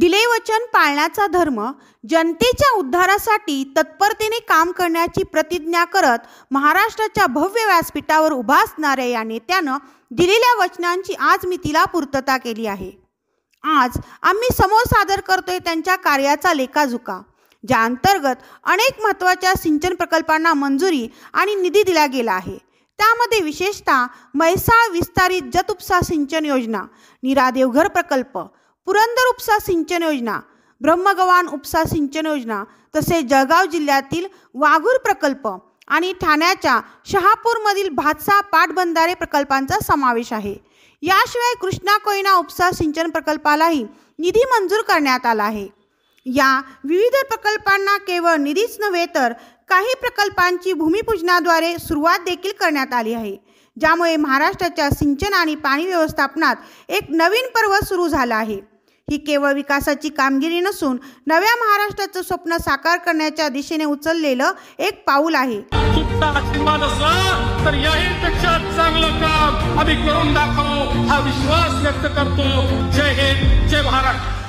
दिले वचन पाळण्याचा धर्म जनतेच्या उद्धारासाठी तत्परतेने काम करण्याची प्रतिज्ञा करत महाराष्ट्राच्या भव्य व्यासपीठावर उभा असणाऱ्या या नेत्यानं दिलेल्या वचनांची आज मी तिला पूर्तता केली आहे आज आम्ही समोर सादर करतोय त्यांच्या कार्याचा लेखाजुका ज्या अंतर्गत अनेक महत्त्वाच्या सिंचन प्रकल्पांना मंजुरी आणि निधी दिला गेला आहे त्यामध्ये विशेषतः म्हैसाळ विस्तारित जतुपसा सिंचन योजना निरादेवघर प्रकल्प पुरंदर उपसा सिंचन योजना ब्रह्मगवान उपसा सिंचन योजना तसेच जळगाव जिल्ह्यातील वाघूर प्रकल्प आणि ठाण्याच्या शहापूरमधील भातसा पाटबंधारे प्रकल्पांचा समावेश आहे याशिवाय कृष्णा कोयना उपसा सिंचन प्रकल्पालाही निधी मंजूर करण्यात आला आहे या विविध प्रकल्पांना केवळ निधीच नव्हे तर काही प्रकल्पांची भूमिपूजनाद्वारे सुरुवात देखील करण्यात आली आहे ज्यामुळे महाराष्ट्राच्या सिंचन आणि पाणी व्यवस्थापनात एक नवीन पर्व सुरू झाला आहे ही केवळ विकासाची कामगिरी नसून नव्या महाराष्ट्राचं स्वप्न साकार करण्याच्या दिशेने उचललेलं एक पाऊल आहे तर याहीपेक्षा चांगलं काम आम्ही करून दाखवू हा विश्वास व्यक्त करतो जय हिंद जय महाराष्ट्र